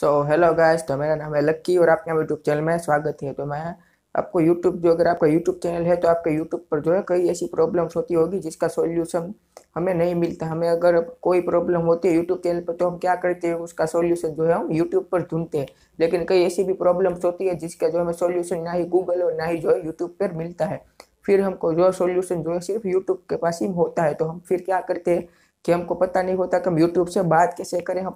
so hello guys तो मेरा नाम है लक्की और आपके यूट्यूब चैनल में स्वागत है तो मैं आपको यूट्यूब जो अगर आपका यूट्यूब चैनल है तो आपके यूट्यूब पर जो है कई ऐसी प्रॉब्लम्स होती होगी जिसका सोल्यूशन हमें नहीं मिलता हमें अगर कोई प्रॉब्लम होती है यूट्यूब चैनल पर तो हम क्या करते हैं उसका सोल्यूशन जो है हम यूट्यूब पर ढूंढते हैं लेकिन कई ऐसी भी प्रॉब्लम्स होती है जिसका जो हमें सोल्यूशन ना ही गूगल और ना ही जो है यूट्यूब पर मिलता है फिर हमको जो सॉल्यूशन जो है सिर्फ यूट्यूब के पास ही होता है तो हम फिर क्या करते हैं कि हमको पता नहीं होता कि हम यूट्यूब से बात कैसे करें हम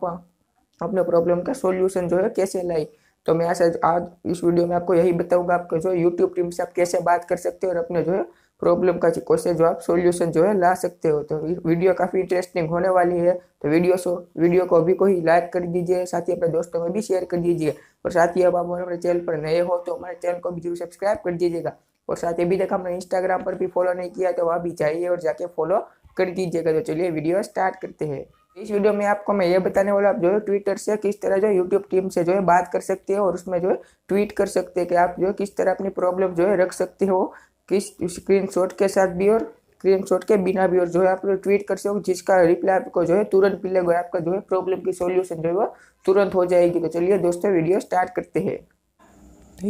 अपने प्रॉब्लम का सॉल्यूशन जो है कैसे लाई तो मैं आज आज इस वीडियो में आपको यही बताऊंगा आपको जो है यूट्यूब टीम से आप कैसे बात कर सकते हो और अपने जो है प्रॉब्लम का कैसे जो आप सॉल्यूशन जो है ला सकते हो तो वीडियो काफ़ी इंटरेस्टिंग होने वाली है तो वीडियो सो वीडियो को अभी को ही लाइक कर दीजिए साथ ही अपने दोस्तों में भी शेयर कर दीजिए और साथ ही अब आप हमारे चैनल पर नए हो तो हमारे चैनल को भी जरूर सब्सक्राइब कर दीजिएगा और साथ ही अभी तक हमने इंस्टाग्राम पर भी फॉलो नहीं किया तो वह भी जाइए और जाके फॉलो कर दीजिएगा तो चलिए वीडियो स्टार्ट करते हैं इस वीडियो में आपको मैं ये बताने वाला आप जो है ट्विटर से किस तरह जो है यूट्यूब टीम से जो है बात कर सकते हो और उसमें जो है ट्वीट कर सकते हैं कि आप जो है किस तरह अपनी प्रॉब्लम जो है रख सकते हो किस स्क्रीन शॉट के साथ भी और स्क्रीन शॉट के बिना भी और जो है आप ट्वीट कर सको जिसका रिप्लाई आपको जो है तुरंत मिलेगा आपका जो है प्रॉब्लम की सोल्यूशन जो है वो तुरंत हो जाएगी तो चलिए दोस्तों वीडियो स्टार्ट करते हैं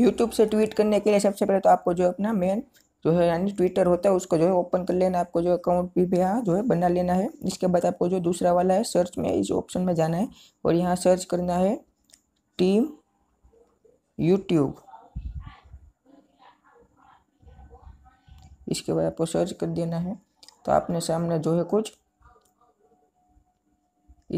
यूट्यूब से ट्वीट करने के लिए सबसे पहले तो आपको जो अपना मेन जो है यानी ट्विटर होता है उसको जो है ओपन कर लेना है आपको जो अकाउंट भी यहाँ जो है बना लेना है इसके बाद आपको जो दूसरा वाला है सर्च में इस ऑप्शन में जाना है और यहाँ सर्च करना है टीम यूट्यूब इसके बाद आपको सर्च कर देना है तो आपने सामने जो है कुछ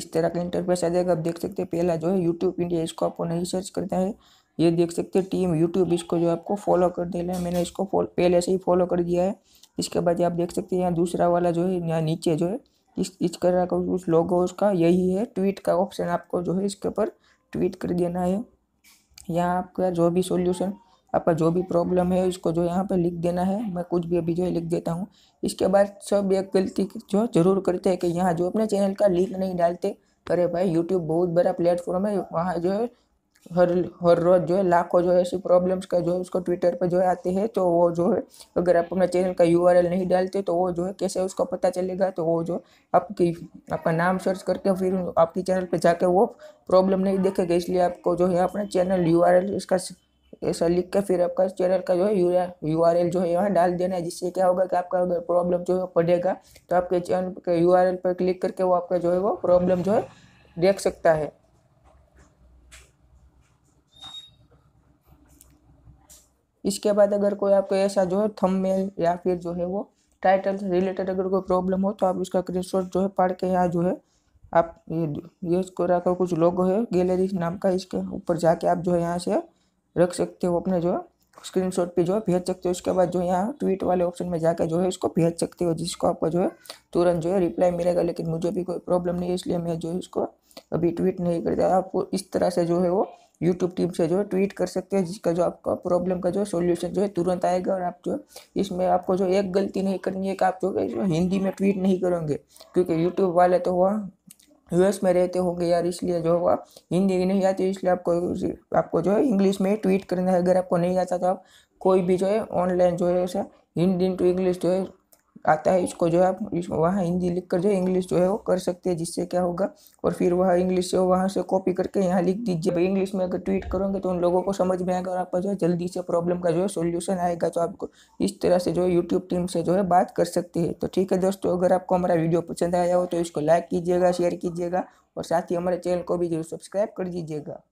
इस तरह का इंटरफेस आ जाएगा आप देख सकते हैं पहला जो है यूट्यूब इंडिया इसको आपको नहीं सर्च करना है ये देख सकते हैं टीम यूट्यूब इसको जो आपको फॉलो कर देना है मैंने इसको पहले से ही फॉलो कर दिया है इसके बाद आप देख सकते हैं यहाँ दूसरा वाला जो है यहाँ नीचे जो है इस इस कर रहा उस लोगो उसका यही है ट्वीट का ऑप्शन आपको जो है इसके ऊपर ट्वीट कर देना है यहाँ आपका जो भी सॉल्यूशन आपका जो भी प्रॉब्लम है इसको जो यहाँ पर लिख देना है मैं कुछ भी अभी जो है लिख देता हूँ इसके बाद सब एक गलती जो जरूर करते हैं कि यहाँ जो अपने चैनल का लिंक नहीं डालते अरे भाई यूट्यूब बहुत बड़ा प्लेटफॉर्म है वहाँ जो है हर हर रोज़ जो है लाखों जो है ऐसी प्रॉब्लम्स का जो है उसको ट्विटर पर जो है आती है तो वो जो है अगर आप अपना चैनल का यू नहीं डालते तो वो जो है कैसे उसको पता चलेगा तो वो जो आपकी आपका नाम सर्च करके फिर आपकी चैनल पर जाके वो प्रॉब्लम नहीं देखेगा इसलिए आपको जो है अपना चैनल यू इसका ऐसा लिख के फिर आपका चैनल का जो है यू आर एल जो है यहाँ डाल देना है जिससे क्या होगा कि आपका अगर प्रॉब्लम जो है पड़ेगा तो आपके चैनल के यू आर एल पर क्लिक करके वो आपका जो है वो प्रॉब्लम जो है देख सकता है इसके बाद अगर कोई आपको ऐसा जो है थंबनेल या फिर जो है वो टाइटल से रिलेटेड अगर कोई प्रॉब्लम हो तो आप इसका स्क्रीन जो है पढ़ के यहाँ जो है आप ये ये इसको रखो कुछ लोगो है गैलरी नाम का इसके ऊपर जाके आप जो है यहाँ से रख सकते हो अपने जो है स्क्रीन शॉट पर जो है भेज सकते हो उसके बाद जो है यहाँ ट्वीट वाले ऑप्शन में जाकर जो है इसको भेज सकते हो जिसको आपको जो है तुरंत जो है रिप्लाई मिलेगा लेकिन मुझे भी कोई प्रॉब्लम नहीं है इसलिए मैं जो है इसको अभी ट्वीट नहीं करता आपको इस तरह से जो है वो यूट्यूब टीम से जो है ट्वीट कर सकते हैं जिसका जो आपका प्रॉब्लम का जो सोल्यूशन जो है तुरंत आएगा और आप जो इसमें आपको जो एक गलती नहीं करनी है कि आप जो है हिंदी में ट्वीट नहीं करोगे क्योंकि यूट्यूब वाले तो वह यू में रहते होंगे यार इसलिए जो हुआ हिंदी नहीं आती इसलिए आपको आपको जो है इंग्लिश में ट्वीट करना है अगर आपको नहीं आता तो आप कोई भी जो है ऑनलाइन जो है हिंदी टू इंग्लिश जो है आता है इसको जो है आप वहाँ हिंदी लिख कर जो है इंग्लिश जो है वो कर सकते हैं जिससे क्या होगा और फिर वह इंग्लिश से वहाँ से कॉपी करके यहाँ लिख दीजिए भाई इंग्लिश में अगर ट्वीट करोगे तो उन लोगों को समझ में आएगा और आपका जो है जल्दी से प्रॉब्लम का जो है सोल्यूशन आएगा तो आपको इस तरह से जो है यूट्यूब टीम से जो है बात कर सकती है तो ठीक है दोस्तों अगर आपको हमारा वीडियो पसंद आया हो तो इसको लाइक कीजिएगा शेयर कीजिएगा और साथ ही हमारे चैनल को भी जरूर सब्सक्राइब कर दीजिएगा